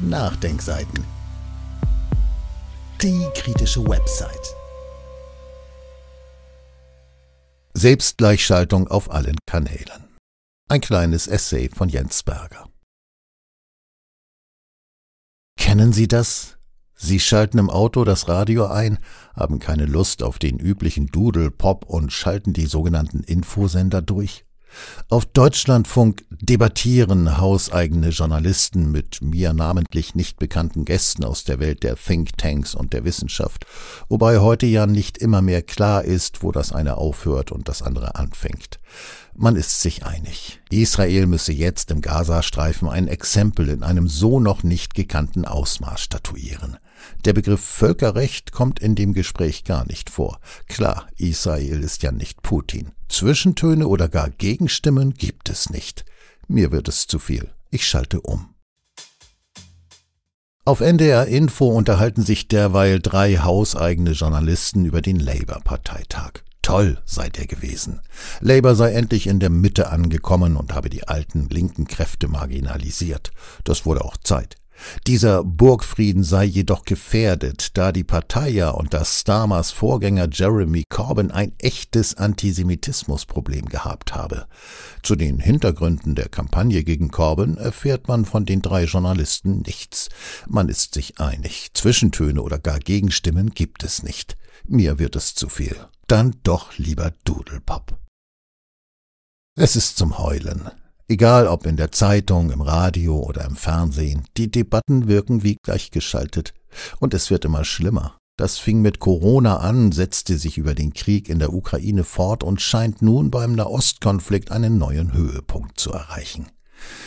Nachdenkseiten. Die kritische Website. Selbstgleichschaltung auf allen Kanälen. Ein kleines Essay von Jens Berger. Kennen Sie das? Sie schalten im Auto das Radio ein, haben keine Lust auf den üblichen Doodle, Pop und schalten die sogenannten Infosender durch. Auf Deutschlandfunk debattieren hauseigene Journalisten mit mir namentlich nicht bekannten Gästen aus der Welt der Thinktanks und der Wissenschaft, wobei heute ja nicht immer mehr klar ist, wo das eine aufhört und das andere anfängt. Man ist sich einig. Israel müsse jetzt im Gazastreifen ein Exempel in einem so noch nicht gekannten Ausmaß statuieren. Der Begriff Völkerrecht kommt in dem Gespräch gar nicht vor. Klar, Israel ist ja nicht Putin. Zwischentöne oder gar Gegenstimmen gibt es nicht. Mir wird es zu viel. Ich schalte um. Auf NDR Info unterhalten sich derweil drei hauseigene Journalisten über den Labour-Parteitag. Toll sei der gewesen. Labour sei endlich in der Mitte angekommen und habe die alten linken Kräfte marginalisiert. Das wurde auch Zeit. Dieser Burgfrieden sei jedoch gefährdet, da die Partei und das Starmers Vorgänger Jeremy Corbyn ein echtes Antisemitismusproblem gehabt habe. Zu den Hintergründen der Kampagne gegen Corbyn erfährt man von den drei Journalisten nichts. Man ist sich einig, Zwischentöne oder gar Gegenstimmen gibt es nicht. Mir wird es zu viel. Dann doch lieber Dudelpop. Es ist zum Heulen. Egal ob in der Zeitung, im Radio oder im Fernsehen, die Debatten wirken wie gleichgeschaltet. Und es wird immer schlimmer. Das fing mit Corona an, setzte sich über den Krieg in der Ukraine fort und scheint nun beim Nahostkonflikt einen neuen Höhepunkt zu erreichen.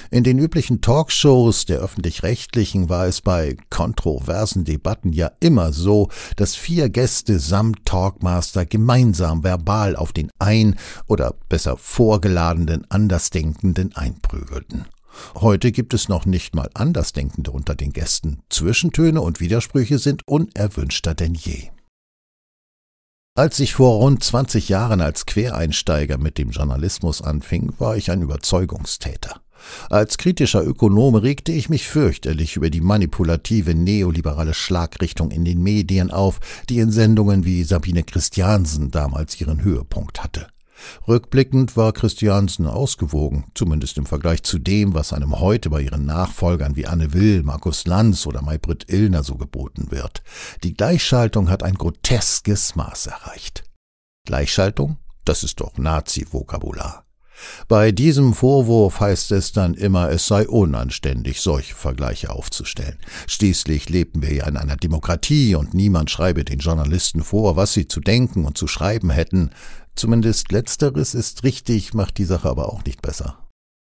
In den üblichen Talkshows der öffentlich-rechtlichen war es bei kontroversen Debatten ja immer so, dass vier Gäste samt Talkmaster gemeinsam verbal auf den ein oder besser vorgeladenen Andersdenkenden einprügelten. Heute gibt es noch nicht mal Andersdenkende unter den Gästen. Zwischentöne und Widersprüche sind unerwünschter denn je. Als ich vor rund 20 Jahren als Quereinsteiger mit dem Journalismus anfing, war ich ein Überzeugungstäter. Als kritischer Ökonom regte ich mich fürchterlich über die manipulative neoliberale Schlagrichtung in den Medien auf, die in Sendungen wie Sabine Christiansen damals ihren Höhepunkt hatte. Rückblickend war Christiansen ausgewogen, zumindest im Vergleich zu dem, was einem heute bei ihren Nachfolgern wie Anne Will, Markus Lanz oder Maybrit Illner so geboten wird. Die Gleichschaltung hat ein groteskes Maß erreicht. Gleichschaltung? Das ist doch Nazi-Vokabular. Bei diesem Vorwurf heißt es dann immer, es sei unanständig, solche Vergleiche aufzustellen. Schließlich lebten wir ja in einer Demokratie und niemand schreibe den Journalisten vor, was sie zu denken und zu schreiben hätten. Zumindest letzteres ist richtig, macht die Sache aber auch nicht besser.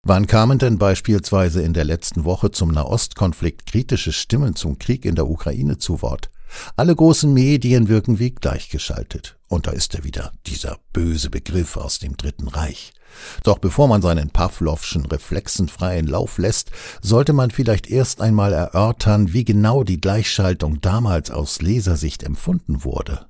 Wann kamen denn beispielsweise in der letzten Woche zum Nahostkonflikt kritische Stimmen zum Krieg in der Ukraine zu Wort? Alle großen Medien wirken wie gleichgeschaltet. Und da ist er wieder, dieser böse Begriff aus dem Dritten Reich. Doch bevor man seinen Pavlovschen reflexenfreien Lauf lässt, sollte man vielleicht erst einmal erörtern, wie genau die Gleichschaltung damals aus Lesersicht empfunden wurde.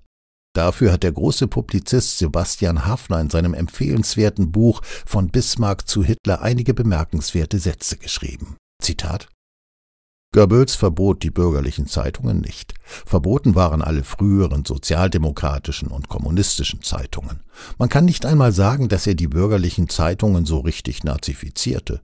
Dafür hat der große Publizist Sebastian Hafner in seinem empfehlenswerten Buch Von Bismarck zu Hitler einige bemerkenswerte Sätze geschrieben. Zitat Goebbels verbot die bürgerlichen Zeitungen nicht. Verboten waren alle früheren sozialdemokratischen und kommunistischen Zeitungen. Man kann nicht einmal sagen, dass er die bürgerlichen Zeitungen so richtig nazifizierte.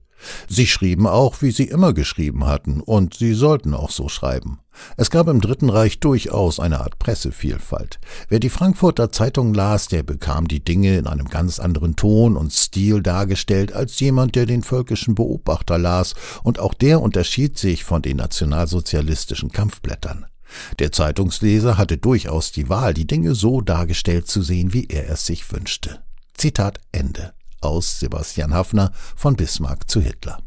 Sie schrieben auch, wie sie immer geschrieben hatten, und sie sollten auch so schreiben. Es gab im Dritten Reich durchaus eine Art Pressevielfalt. Wer die Frankfurter Zeitung las, der bekam die Dinge in einem ganz anderen Ton und Stil dargestellt als jemand, der den völkischen Beobachter las, und auch der unterschied sich von den nationalsozialistischen Kampfblättern. Der Zeitungsleser hatte durchaus die Wahl, die Dinge so dargestellt zu sehen, wie er es sich wünschte. Zitat Ende aus Sebastian Hafner von Bismarck zu Hitler.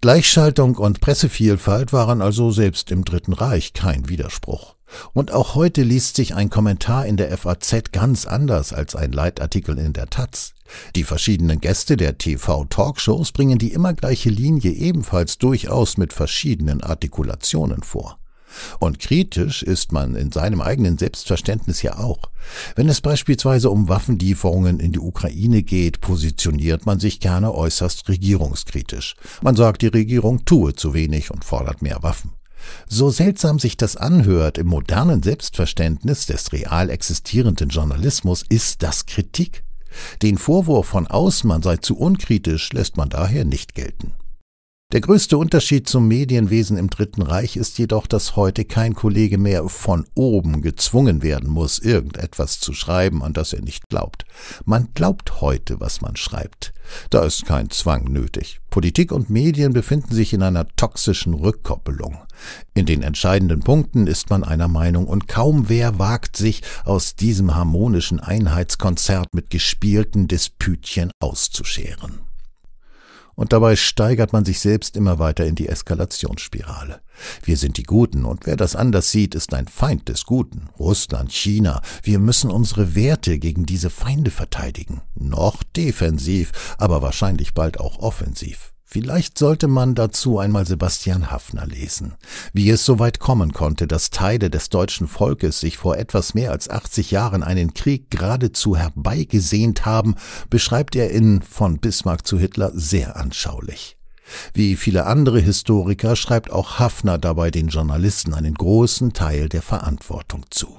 Gleichschaltung und Pressevielfalt waren also selbst im Dritten Reich kein Widerspruch. Und auch heute liest sich ein Kommentar in der FAZ ganz anders als ein Leitartikel in der Taz. Die verschiedenen Gäste der TV-Talkshows bringen die immer gleiche Linie ebenfalls durchaus mit verschiedenen Artikulationen vor. Und kritisch ist man in seinem eigenen Selbstverständnis ja auch. Wenn es beispielsweise um Waffenlieferungen in die Ukraine geht, positioniert man sich gerne äußerst regierungskritisch. Man sagt, die Regierung tue zu wenig und fordert mehr Waffen. So seltsam sich das anhört, im modernen Selbstverständnis des real existierenden Journalismus ist das Kritik. Den Vorwurf von außen, man sei zu unkritisch, lässt man daher nicht gelten. Der größte Unterschied zum Medienwesen im Dritten Reich ist jedoch, dass heute kein Kollege mehr von oben gezwungen werden muss, irgendetwas zu schreiben, an das er nicht glaubt. Man glaubt heute, was man schreibt. Da ist kein Zwang nötig. Politik und Medien befinden sich in einer toxischen Rückkoppelung. In den entscheidenden Punkten ist man einer Meinung und kaum wer wagt sich, aus diesem harmonischen Einheitskonzert mit gespielten Disputchen auszuscheren. Und dabei steigert man sich selbst immer weiter in die Eskalationsspirale. Wir sind die Guten und wer das anders sieht, ist ein Feind des Guten. Russland, China. Wir müssen unsere Werte gegen diese Feinde verteidigen. Noch defensiv, aber wahrscheinlich bald auch offensiv. Vielleicht sollte man dazu einmal Sebastian Haffner lesen. Wie es so weit kommen konnte, dass Teile des deutschen Volkes sich vor etwas mehr als 80 Jahren einen Krieg geradezu herbeigesehnt haben, beschreibt er in Von Bismarck zu Hitler sehr anschaulich. Wie viele andere Historiker schreibt auch Haffner dabei den Journalisten einen großen Teil der Verantwortung zu.